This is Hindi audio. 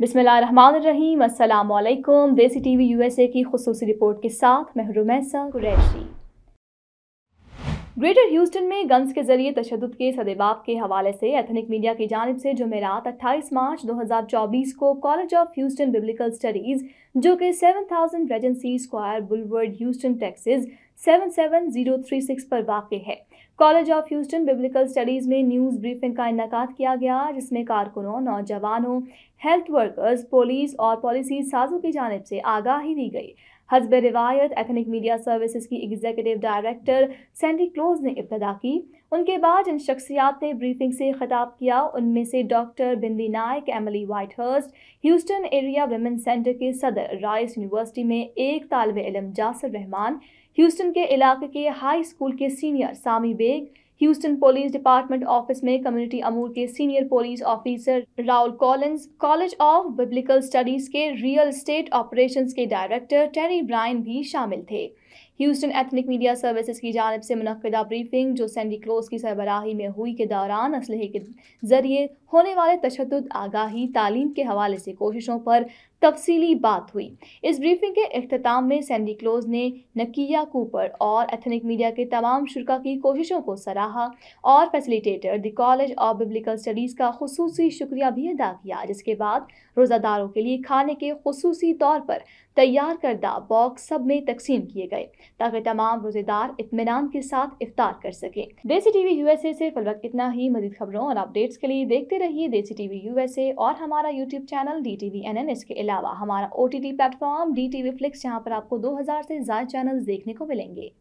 बिसमीम अल्लाम Desi T V U S A की खसूस रिपोर्ट के साथ महरुमैसा कुरैशी ग्रेटर ह्यूस्टन में गन्स के जरिए तशद के सदेबाब के हवाले से एथनिक मीडिया की जानब से जुमेरात 28 मार्च 2024 को College of Houston Biblical Studies जो कि 7000 Regency Square Boulevard Houston Texas 77036 पर वाक़ है College of Houston Biblical Studies में न्यूज़ ब्रीफिंग का इनका किया गया जिसमें कारकुनों नौजवानों हेल्थ वर्कर्स पुलिस और पॉलिसी साजों की जानब से आगाही दी गई हजब रिवायत एथनिक मीडिया सर्विसेज की एग्जीक्यूटिव डायरेक्टर सैंडी क्लोज ने इब्तदा की उनके बाद जिन शख्सियात ने ब्रीफिंग से खिताब किया उनमें से doctor Bindi Nayak Emily Whitehurst Houston Area Women Center के सदर राइस यूनिवर्सिटी में एक तालब इलम जासर रहमान ह्यूस्टन के इलाके के हाई स्कूल के senior Sami Baig Houston Police Department office में कम्युनिटी अमूर के senior police officer Rahul Collins College of Biblical Studies के रियल स्टेट ऑपरेशंस के डायरेक्टर टेरी ब्राइन भी शामिल थे ह्यूस्टन एथनिक मीडिया सर्विसेज की जानब से मनदा ब्रीफिंग जो सैंडी क्लोज की सरबराही में हुई के दौरान असलहे के जरिए होने वाले तशद आगाही तालीम के हवाले से कोशिशों पर तफसीली बात हुई इस ब्रीफिंग के अख्ताम में सैंडी क्लोज ने नकिया कूपर और एथनिक मीडिया के तमाम शुरा की कोशिशों को सराहा रहा और facilitator the College of Biblical Studies का खसूस शुक्रिया भी अदा किया जिसके बाद रोज़ादारों के लिए खाने के खसूस तौर पर तैयार करदा बॉक्स सब में तकसीम किए गए ताकि तमाम रोज़ेदार इतमान के साथ इफ्तार कर सकें Desi T V U S A से इतना ही मजीद खबरों और अपडेट्स के लिए देखते रहिए Desi T V U S A और हमारा YouTube channel D T V N N इसके अलावा हमारा O T T platform D T V Flix जहाँ पर आपको दो हज़ार से ज़्यादा चैनल देखने को मिलेंगे